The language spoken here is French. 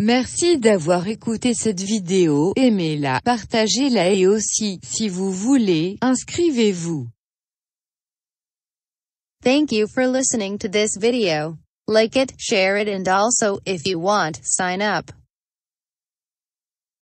Merci d'avoir écouté cette vidéo, aimez-la, partagez-la et aussi, si vous voulez, inscrivez-vous. Thank you for listening to this video. Like it, share it and also, if you want, sign up.